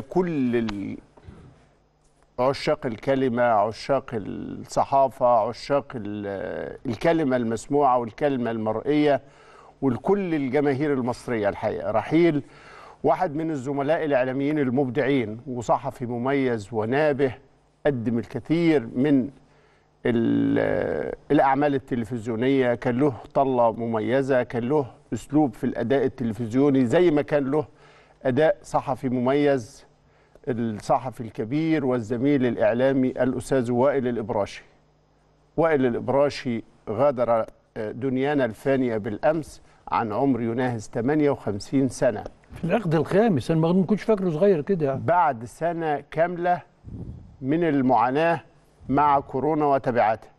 كل عشاق الكلمة عشاق الصحافة عشاق الكلمة المسموعة والكلمة المرئية ولكل الجماهير المصرية الحقيقة رحيل واحد من الزملاء الإعلاميين المبدعين وصحفي مميز ونابه قدم الكثير من الأعمال التلفزيونية كان له طلة مميزة كان له أسلوب في الأداء التلفزيوني زي ما كان له اداء صحفي مميز الصحفي الكبير والزميل الاعلامي الاستاذ وائل الابراشي وائل الابراشي غادر آه، دنيانا الفانيه بالامس عن عمر يناهز 58 سنه في العقد الخامس انا ما كنتش فاكره صغير كده يعني. بعد سنه كامله من المعاناه مع كورونا وتبعاتها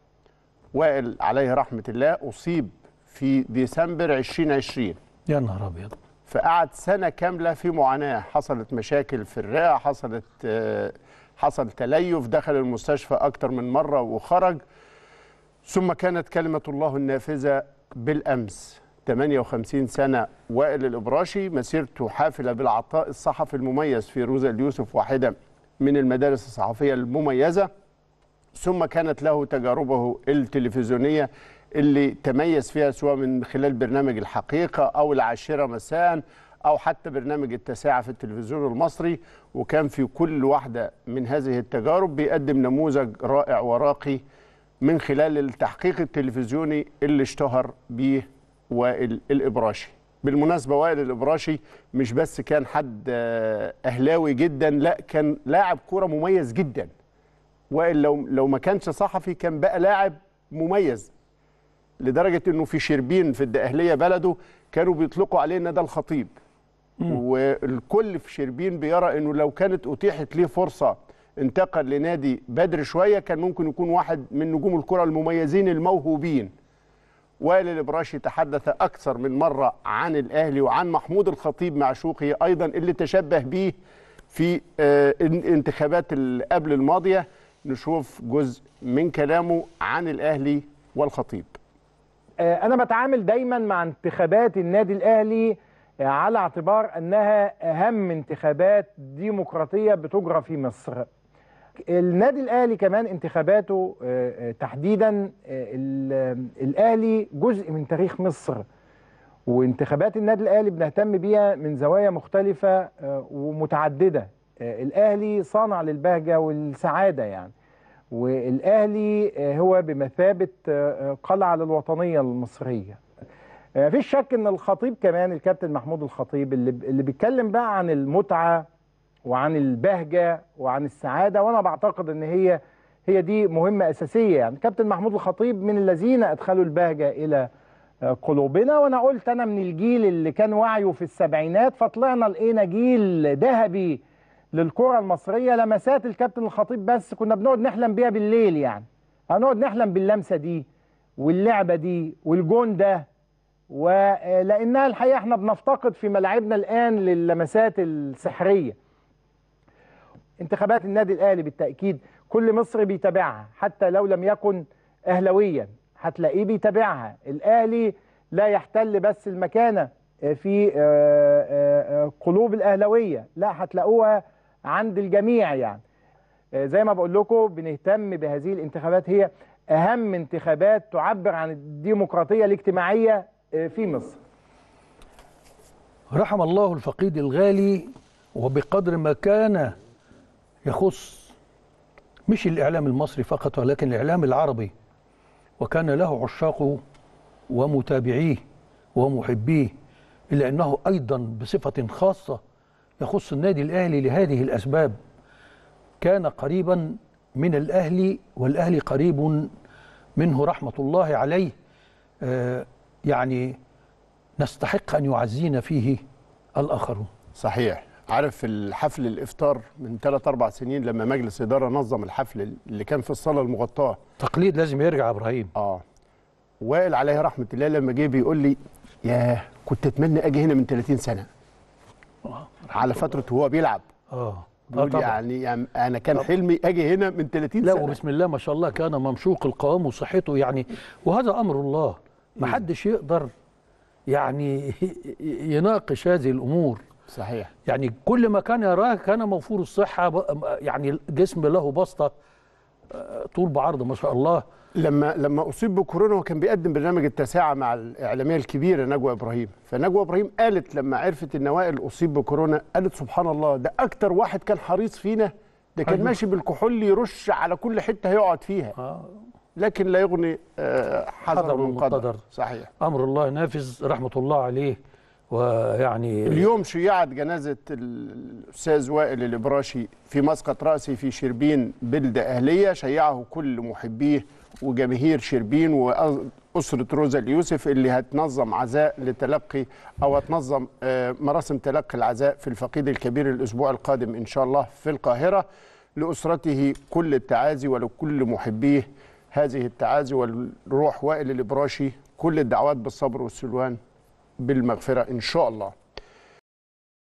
وائل عليه رحمه الله اصيب في ديسمبر 2020 يا نهار ابيض فقعد سنه كامله في معاناه حصلت مشاكل في الرئه حصلت آه، حصل تليف دخل المستشفى اكثر من مره وخرج ثم كانت كلمه الله النافذه بالامس 58 سنه وائل الابراشي مسيرته حافله بالعطاء الصحفي المميز في روزا اليوسف واحده من المدارس الصحفيه المميزه ثم كانت له تجاربه التلفزيونيه اللي تميز فيها سواء من خلال برنامج الحقيقة أو العاشرة مساء أو حتى برنامج التساعة في التلفزيون المصري وكان في كل واحدة من هذه التجارب بيقدم نموذج رائع وراقي من خلال التحقيق التلفزيوني اللي اشتهر به وائل الإبراشي بالمناسبة وائل الإبراشي مش بس كان حد آه، أهلاوي جدا لا كان لاعب كورة مميز جدا وائل لو لو ما كانش صحفي كان بقى لاعب مميز لدرجه انه في شربين في الدقهليه بلده كانوا بيطلقوا عليه ان ده الخطيب والكل في شربين بيرى انه لو كانت اتيحت ليه فرصه انتقل لنادي بدر شويه كان ممكن يكون واحد من نجوم الكره المميزين الموهوبين وائل الابراشي تحدث اكثر من مره عن الاهلي وعن محمود الخطيب معشوقي ايضا اللي تشبه بيه في آه، انتخابات قبل الماضيه نشوف جزء من كلامه عن الاهلي والخطيب آه، انا بتعامل دايما مع انتخابات النادي الاهلي آه، على اعتبار انها اهم انتخابات ديمقراطيه بتجرى في مصر النادي الاهلي كمان انتخاباته آه، تحديدا الاهلي جزء من تاريخ مصر وانتخابات النادي الاهلي بنهتم بيها من زوايا مختلفه ومتعدده الاهلي صانع للبهجه والسعاده يعني والاهلي آه، هو بمثابه آه، آه، قلعه للوطنيه المصريه مفيش شك ان الخطيب كمان الكابتن محمود الخطيب اللي اللي بيتكلم بقى عن المتعه وعن البهجه وعن السعاده وانا بعتقد ان هي هي دي مهمه اساسيه يعني كابتن محمود الخطيب من الذين ادخلوا البهجه الى قلوبنا وانا قلت انا من الجيل اللي كان وعيه في السبعينات فطلعنا لقينا جيل ذهبي للكره المصريه لمسات الكابتن الخطيب بس كنا بنقعد نحلم بيها بالليل يعني هنقعد نحلم باللمسه دي واللعبه دي والجون ده ولانها آه، الحقيقه احنا بنفتقد في ملاعبنا الان للمسات السحريه انتخابات النادي الاهلي بالتاكيد كل مصري بيتابعها حتى لو لم يكن اهلاويا هتلاقيه بيتابعها الاهلي لا يحتل بس المكانه آه، في آه، قلوب الاهلاويه لا هتلاقوها عند الجميع يعني آه، زي ما بقول لكم بنهتم بهذه الانتخابات هي أهم انتخابات تعبر عن الديمقراطية الاجتماعية آه، في مصر رحم الله الفقيد الغالي وبقدر ما كان يخص مش الإعلام المصري فقط ولكن الإعلام العربي وكان له عشاقه ومتابعيه ومحبيه إلا أنه أيضا بصفة خاصة يخص النادي الأهلي لهذه الأسباب كان قريبا من الأهلي والأهلي قريب منه رحمة الله عليه آه، يعني نستحق أن يعزينا فيه الآخرون صحيح عارف الحفل الافطار من 3 4 سنين لما مجلس اداره نظم الحفل اللي كان في الصاله المغطاه تقليد لازم يرجع ابراهيم اه وائل عليه رحمه الله لما جه بيقول لي ياه كنت اتمنى اجي هنا من 30 سنه آه. على فتره وهو بيلعب اه, آه يعني, يعني انا كان طبعًا. حلمي اجي هنا من 30 لا سنه لا وبسم الله ما شاء الله كان ممشوق القوام وصحته يعني وهذا امر الله ما حدش يقدر يعني يناقش هذه الامور صحيح يعني كل ما كان يراه كان موفور الصحه يعني الجسم له بسطه طول بعرض ما شاء الله لما لما اصيب بكورونا وكان بيقدم برنامج التساعه مع الاعلاميه الكبيره نجوى ابراهيم فنجوى ابراهيم قالت لما عرفت ان وائل اصيب بكورونا قالت سبحان الله ده اكتر واحد كان حريص فينا ده كان ماشي بالكحول يرش على كل حته هيقعد فيها آه. لكن لا يغني آه، حذر من قدر صحيح امر الله نافذ رحمه الله عليه ويعني اليوم شيعت جنازه الاستاذ وائل الابراشي في مسقط راسي في شربين بلده اهليه شيعه كل محبيه وجماهير شربين واسره روزا اليوسف اللي هتنظم عزاء لتلقي او هتنظم آه، مراسم تلقي العزاء في الفقيد الكبير الاسبوع القادم ان شاء الله في القاهره لاسرته كل التعازي ولكل محبيه هذه التعازي والروح وائل الابراشي كل الدعوات بالصبر والسلوان بالمغفره ان شاء الله